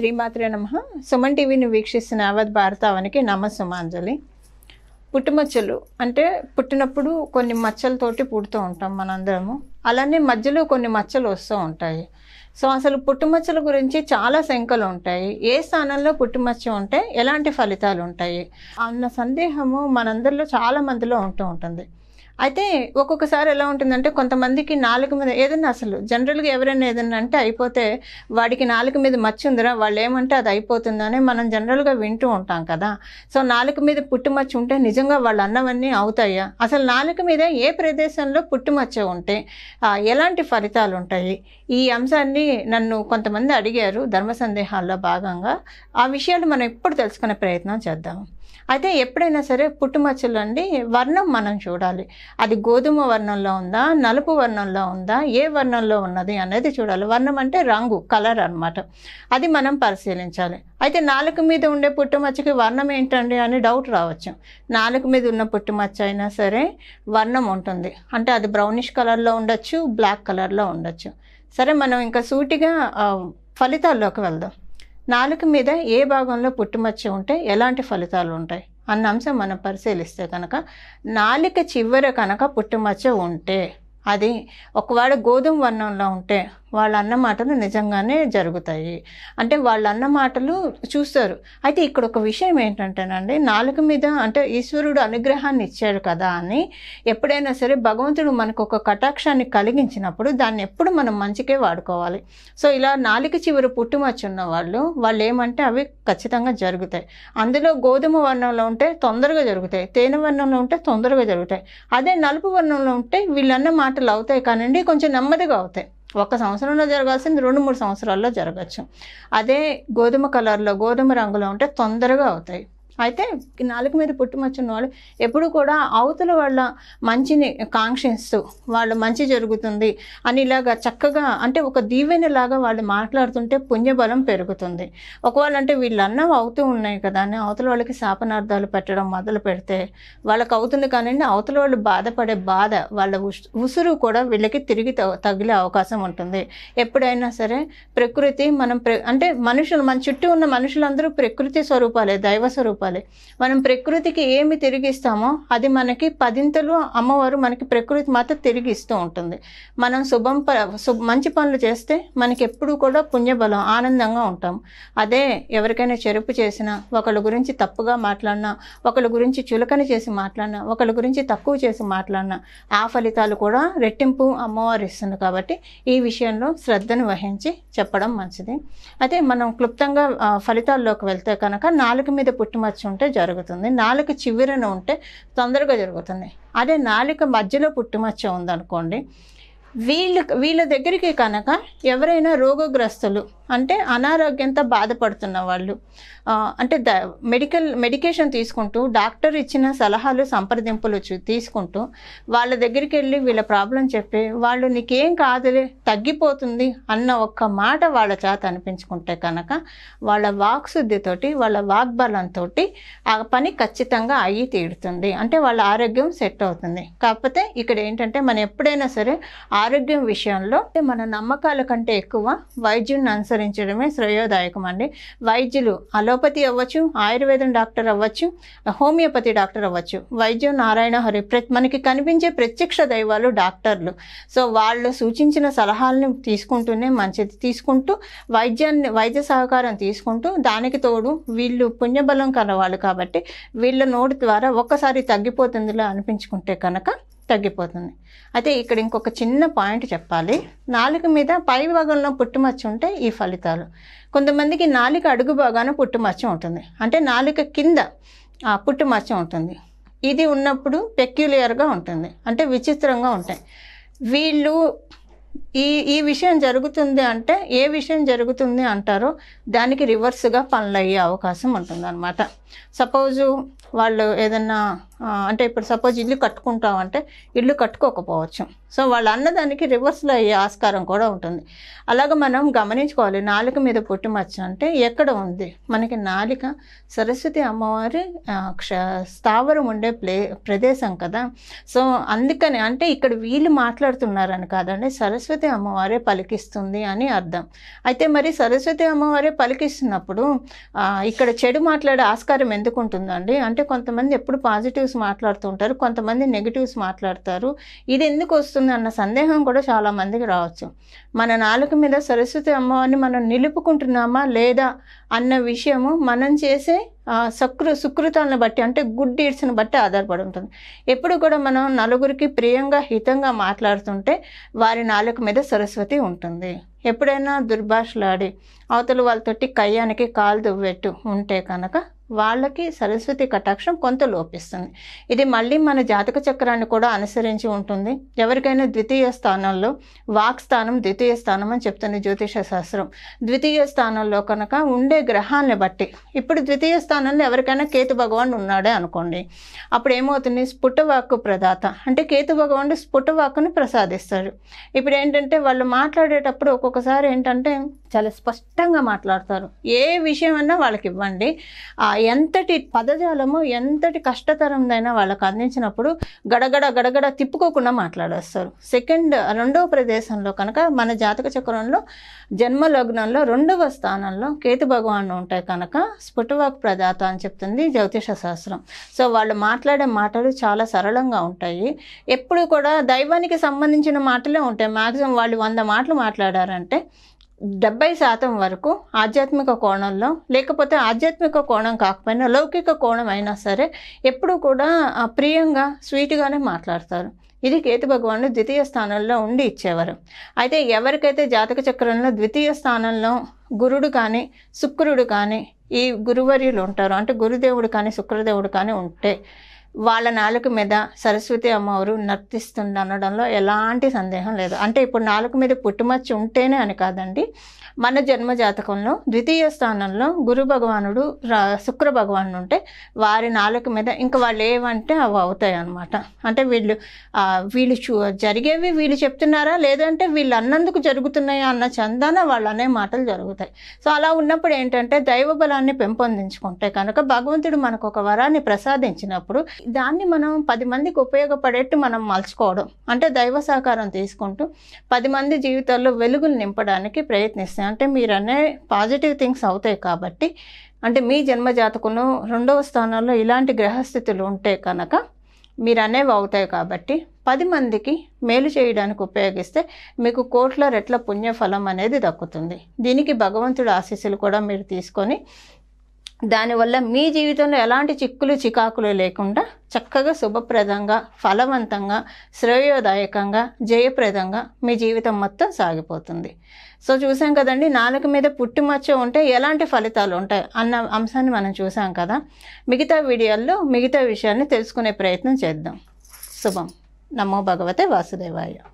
శ్రీమాత్రే నమ సుమన్ టీవీని వీక్షిస్తున్న యావత్ భారతావనికి నమ సుమాంజలి పుట్టుమచ్చలు అంటే పుట్టినప్పుడు కొన్ని మచ్చలతోటి పుడుతూ ఉంటాం మనందరము అలానే మధ్యలో కొన్ని మచ్చలు వస్తూ ఉంటాయి సో అసలు పుట్టుమచ్చల గురించి చాలా శంకలు ఉంటాయి ఏ స్థానంలో పుట్టుమచ్చ ఉంటే ఎలాంటి ఫలితాలు ఉంటాయి అన్న సందేహము మనందరిలో చాలా మందిలో ఉంటూ ఉంటుంది అయితే ఒక్కొక్కసారి ఎలా ఉంటుందంటే కొంతమందికి నాలుగు మీద ఏదన్నా అసలు జనరల్గా ఎవరైనా ఏదన్నా అంటే అయిపోతే వాడికి నాలుగు మీద మచ్చి ఉందిరా వాళ్ళు ఏమంటే అది అయిపోతుందని మనం జనరల్గా వింటూ ఉంటాం కదా సో నాలుగు మీద పుట్టుమచ్చ ఉంటే నిజంగా వాళ్ళు అన్నవన్నీ అవుతాయా అసలు నాలుగు మీద ఏ ప్రదేశంలో పుట్టుమచ్చ ఉంటే ఎలాంటి ఫలితాలు ఉంటాయి ఈ అంశాన్ని నన్ను కొంతమంది అడిగారు ధర్మ సందేహాల్లో భాగంగా ఆ విషయాలు మనం ఎప్పుడు తెలుసుకునే ప్రయత్నం చేద్దాం అయితే ఎప్పుడైనా సరే పుట్టుమచ్చలు అండి వర్ణం మనం చూడాలి అది గోధుమ వర్ణంలో ఉందా నలుపు వర్ణంలో ఉందా ఏ వర్ణంలో ఉన్నది అనేది చూడాలి వర్ణం అంటే రంగు కలర్ అనమాట అది మనం పరిశీలించాలి అయితే నాలుగు మీద ఉండే పుట్టుమచ్చకి వర్ణం ఏంటండి అని డౌట్ రావచ్చు నాలుగు మీద ఉన్న పుట్టుమచ్చ అయినా సరే వర్ణం ఉంటుంది అంటే అది బ్రౌనిష్ కలర్లో ఉండొచ్చు బ్లాక్ కలర్లో ఉండొచ్చు సరే మనం ఇంకా సూటిగా ఫలితాల్లోకి వెళ్దాం నాలుక మీద ఏ భాగంలో పుట్టుమచ్చ ఉంటే ఎలాంటి ఫలితాలు ఉంటాయి అన్న అంశం మనం పరిశీలిస్తే కనుక నాలుక చివర కనుక పుట్టుమచ్చ ఉంటే అది ఒకవేళ గోధుమ వర్ణంలో ఉంటే వాళ్ళు అన్న మాటలు నిజంగానే జరుగుతాయి అంటే వాళ్ళు అన్న మాటలు చూస్తారు అయితే ఇక్కడ ఒక విషయం ఏంటంటేనండి నాలుగు మీద అంటే ఈశ్వరుడు అనుగ్రహాన్ని ఇచ్చాడు కదా అని ఎప్పుడైనా సరే భగవంతుడు మనకు ఒక కటాక్షాన్ని కలిగించినప్పుడు దాన్ని ఎప్పుడు మనం మంచికే వాడుకోవాలి సో ఇలా నాలుక చివరి పుట్టుమచ్చి ఉన్న వాళ్ళు వాళ్ళు ఏమంటే అవి ఖచ్చితంగా జరుగుతాయి అందులో గోధుమ వర్ణంలో ఉంటే తొందరగా జరుగుతాయి తేనె వర్ణంలో ఉంటే తొందరగా జరుగుతాయి అదే నలుపు వర్ణంలో ఉంటే వీళ్ళన్న మాటలు అవుతాయి కానివ్వండి కొంచెం నెమ్మదిగా అవుతాయి ఒక సంవత్సరంలో జరగాల్సింది రెండు మూడు సంవత్సరాల్లో జరగచ్చు అదే గోధుమ కలర్లో గోధుమ రంగులో ఉంటే తొందరగా అవుతాయి అయితే నాలుగు మీద వాళ్ళు ఎప్పుడు కూడా అవతల వాళ్ళ మంచిని కాంక్షిస్తూ వాళ్ళు మంచి జరుగుతుంది అని ఇలాగా చక్కగా అంటే ఒక దీవెనలాగా వాళ్ళు మాట్లాడుతుంటే పుణ్యబలం పెరుగుతుంది ఒకవేళ అంటే వీళ్ళన్నా అవుతూ ఉన్నాయి కదా అని అవతల వాళ్ళకి శాపనార్థాలు పెట్టడం మొదలు పెడితే వాళ్ళకి అవుతుంది కానీ అవతల వాళ్ళు బాధపడే బాధ వాళ్ళ ఉసురు కూడా వీళ్ళకి తిరిగి తగిలే అవకాశం ఉంటుంది ఎప్పుడైనా సరే ప్రకృతి మనం అంటే మనుషులు మన చుట్టూ ఉన్న మనుషులందరూ ప్రకృతి స్వరూపాలే దైవ స్వరూపాలు తీసుకోవాలి మనం ప్రకృతికి ఏమి తిరిగిస్తామో అది మనకి పదింతలు అమ్మవారు మనకి ప్రకృతి మాత్రం తిరిగి ఇస్తూ ఉంటుంది మనం శుభం మంచి పనులు చేస్తే మనకి ఎప్పుడు కూడా పుణ్యబలం ఆనందంగా ఉంటాం అదే ఎవరికైనా చెరుపు చేసినా ఒకళ్ళ గురించి తప్పుగా మాట్లాడినా ఒకళ్ళ గురించి చులకన చేసి మాట్లాడినా ఒకళ్ళ గురించి తక్కువ చేసి మాట్లాడినా ఆ ఫలితాలు కూడా రెట్టింపు అమ్మవారు ఇస్తుంది కాబట్టి ఈ విషయంలో శ్రద్ధను వహించి చెప్పడం మంచిది అయితే మనం క్లుప్తంగా ఫలితాల్లోకి వెళ్తే కనుక నాలుగు మీద పుట్టుమచ్చ ఖర్చు ఉంటే జరుగుతుంది నాలుక చివరిన ఉంటే తొందరగా జరుగుతుంది అదే నాలుక మధ్యలో పుట్టుమచ్చ ఉందనుకోండి వీళ్ళు వీళ్ళ దగ్గరికి కనుక ఎవరైనా రోగగ్రస్తులు అంటే అనారోగ్యంతో బాధపడుతున్న వాళ్ళు అంటే ద మెడికల్ మెడికేషన్ తీసుకుంటూ డాక్టర్ ఇచ్చిన సలహాలు సంప్రదింపులు తీసుకుంటూ వాళ్ళ దగ్గరికి వెళ్ళి వీళ్ళ ప్రాబ్లం చెప్పి వాళ్ళు నీకేం కాదులే తగ్గిపోతుంది అన్న ఒక్క మాట వాళ్ళ చేత అనిపించుకుంటే కనుక వాళ్ళ వాక్శుద్ధితోటి వాళ్ళ వాగ్బలంతో ఆ పని ఖచ్చితంగా అయ్యి తీరుతుంది అంటే వాళ్ళ ఆరోగ్యం సెట్ అవుతుంది కాకపోతే ఇక్కడ ఏంటంటే మనం ఎప్పుడైనా సరే ఆరోగ్యం విషయంలో మన నమ్మకాల కంటే ఎక్కువ వైద్యుని అనుసరించడమే శ్రేయోదాయకం అండి వైద్యులు అలోపతి అవ్వచ్చు ఆయుర్వేదం డాక్టర్ అవ్వచ్చు హోమియోపతి డాక్టర్ అవ్వచ్చు వైద్యం నారాయణ హరి మనకి కనిపించే ప్రత్యక్ష దైవాలు డాక్టర్లు సో వాళ్ళు సూచించిన సలహాలను తీసుకుంటూనే మంచిది తీసుకుంటూ వైద్యాన్ని వైద్య సహకారం తీసుకుంటూ దానికి తోడు వీళ్ళు పుణ్యబలం కలవాళ్ళు కాబట్టి వీళ్ళ నోటి ద్వారా ఒక్కసారి తగ్గిపోతుందిలా అనిపించుకుంటే కనుక తగ్గిపోతుంది అయితే ఇక్కడ ఇంకొక చిన్న పాయింట్ చెప్పాలి నాలుక మీద పై భాగంలో పుట్టుమచ్చ ఉంటే ఈ ఫలితాలు కొంతమందికి నాలుక అడుగు భాగాన పుట్టుమచ్చ ఉంటుంది అంటే నాలుక కింద పుట్టుమచ్చ ఉంటుంది ఇది ఉన్నప్పుడు పెక్యులియర్గా ఉంటుంది అంటే విచిత్రంగా ఉంటాయి వీళ్ళు ఈ ఈ విషయం జరుగుతుంది అంటే ఏ విషయం జరుగుతుంది అంటారో దానికి రివర్స్గా పనులు అయ్యే అవకాశం ఉంటుంది అనమాట సపోజు వాళ్ళు ఏదన్నా అంటే ఇప్పుడు సపోజ్ ఇల్లు కట్టుకుంటామంటే ఇల్లు కట్టుకోకపోవచ్చు సో వాళ్ళు అన్నదానికి రివర్స్లో అయ్యే ఆస్కారం కూడా ఉంటుంది అలాగ మనం గమనించుకోవాలి నాలుక మీద పుట్టుమచ్చ అంటే ఎక్కడ ఉంది మనకి నాలిక సరస్వతి అమ్మవారి స్థావరం ఉండే ప్లే ప్రదేశం కదా సో అందుకని అంటే ఇక్కడ వీళ్ళు మాట్లాడుతున్నారని కాదండి సరస్వతి అమ్మవారే పలికిస్తుంది అని అర్థం అయితే మరి సరస్వతి అమ్మవారే పలికిస్తున్నప్పుడు ఇక్కడ చెడు మాట్లాడే ఆస్కారం ఎందుకు ఉంటుందండి అంటే కొంతమంది ఎప్పుడు పాజిటివ్ పాజిటివ్స్ మాట్లాడుతుంటారు కొంతమంది నెగిటివ్స్ మాట్లాడతారు ఇది ఎందుకు వస్తుంది అన్న సందేహం కూడా చాలామందికి రావచ్చు మన నాలుక మీద సరస్వతి అమ్మవారిని మనం నిలుపుకుంటున్నామా లేదా అన్న విషయము మనం చేసే సకృ సుకృతాలను బట్టి అంటే గుడ్ డీడ్స్ని బట్టి ఆధారపడి ఉంటుంది ఎప్పుడు కూడా మనం నలుగురికి ప్రియంగా హితంగా మాట్లాడుతుంటే వారి నాలుక మీద సరస్వతి ఉంటుంది ఎప్పుడైనా దుర్భాషలాడి అవతల వాళ్ళతోటి కయ్యానికి కాలు దువ్వెట్టు ఉంటే కనుక వాళ్ళకి సరస్వతి కటాక్షం కొంత లోపిస్తుంది ఇది మళ్ళీ మన జాతక చక్రాన్ని కూడా అనుసరించి ఉంటుంది ఎవరికైనా ద్వితీయ స్థానంలో వాక్ స్థానం ద్వితీయ స్థానం అని చెప్తుంది జ్యోతిష శాస్త్రం ద్వితీయ స్థానంలో కనుక ఉండే గ్రహాన్ని బట్టి ఇప్పుడు ద్వితీయ స్థానంలో ఎవరికైనా కేతు భగవాన్ ఉన్నాడే అనుకోండి అప్పుడు ఏమవుతుంది స్ఫుటవాక్కు ప్రదాత అంటే కేతు భగవానుడు స్ఫుటవాక్కును ప్రసాదిస్తాడు ఇప్పుడు ఏంటంటే వాళ్ళు మాట్లాడేటప్పుడు ఒక్కొక్కసారి ఏంటంటే చాలా స్పష్టంగా మాట్లాడతారు ఏ విషయమైనా వాళ్ళకి ఇవ్వండి ఎంతటి పదజాలము ఎంతటి కష్టతరందైనా వాళ్ళకి అందించినప్పుడు గడగడ గడగడ తిప్పుకోకుండా మాట్లాడేస్తారు సెకండ్ రెండవ ప్రదేశంలో కనుక మన జాతక చక్రంలో జన్మ లగ్నంలో రెండవ స్థానంలో కేతు భగవాన్ ఉంటాయి కనుక స్ఫుటవాక్ ప్రదాత అని చెప్తుంది జ్యోతిష శాస్త్రం సో వాళ్ళు మాట్లాడే మాటలు చాలా సరళంగా ఉంటాయి ఎప్పుడు కూడా దైవానికి సంబంధించిన మాటలే ఉంటాయి మాక్సిమం వాళ్ళు వంద మాటలు మాట్లాడారంటే డెబ్బై శాతం వరకు ఆధ్యాత్మిక కోణంలో లేకపోతే ఆధ్యాత్మిక కోణం కాకపోయినా లౌకిక కోణం అయినా సరే ఎప్పుడు కూడా ప్రియంగా స్వీట్గానే మాట్లాడతారు ఇది కేతు భగవాను ద్వితీయ స్థానంలో ఉండి ఇచ్చేవారు అయితే ఎవరికైతే జాతక చక్రంలో ద్వితీయ స్థానంలో గురుడు కానీ శుక్రుడు కానీ ఈ గురువర్యులు ఉంటారు అంటే గురుదేవుడు కానీ శుక్రదేవుడు కానీ ఉంటే వాళ్ళ నాలుక మీద సరస్వతి అమ్మవారు నర్తిస్తుంది అనడంలో ఎలాంటి సందేహం లేదు అంటే ఇప్పుడు నాలుక మీద పుట్టుమచ్చి ఉంటేనే అని కాదండి మన జన్మ జాతకంలో ద్వితీయ స్థానంలో గురు భగవానుడు శుక్ర భగవానుడు ఉంటే వారి నాలుక మీద ఇంకా వాళ్ళు ఏవంటే అవి అవుతాయి అనమాట అంటే వీళ్ళు వీళ్ళు చూ జరిగేవి వీళ్ళు చెప్తున్నారా లేదంటే వీళ్ళు అన్నందుకు జరుగుతున్నాయా అన్న చందాన వాళ్ళు అనే మాటలు జరుగుతాయి సో అలా ఉన్నప్పుడు ఏంటంటే దైవ బలాన్ని పెంపొందించుకుంటే కనుక భగవంతుడు మనకు ఒక వరాన్ని ప్రసాదించినప్పుడు దాన్ని మనం పది మందికి ఉపయోగపడేట్టు మనం మలుచుకోవడం అంటే దైవ సహకారం తీసుకుంటూ పది మంది జీవితాల్లో వెలుగులు నింపడానికి ప్రయత్నిస్తాయి అంటే మీరు అనే పాజిటివ్ థింగ్స్ అవుతాయి కాబట్టి అంటే మీ జన్మజాతకును రెండవ స్థానంలో ఇలాంటి గ్రహస్థితులు ఉంటే కనుక మీరు అనేవి అవుతాయి కాబట్టి పది మందికి మేలు చేయడానికి ఉపయోగిస్తే మీకు కోట్ల రెట్ల పుణ్యఫలం అనేది దక్కుతుంది దీనికి భగవంతుడు ఆశీస్సులు కూడా మీరు తీసుకొని దానివల్ల మీ జీవితంలో ఎలాంటి చిక్కులు చికాకులు లేకుండా చక్కగా శుభప్రదంగా ఫలవంతంగా శ్రేయోదాయకంగా జయప్రదంగా మీ జీవితం మొత్తం సాగిపోతుంది సో చూసాం కదండి నాలుక మీద పుట్టుమచ్చ ఉంటే ఎలాంటి ఫలితాలు ఉంటాయి అన్న అంశాన్ని మనం చూసాం కదా మిగతా వీడియోల్లో మిగతా విషయాన్ని తెలుసుకునే ప్రయత్నం చేద్దాం శుభం నమో భగవతే వాసుదేవాయ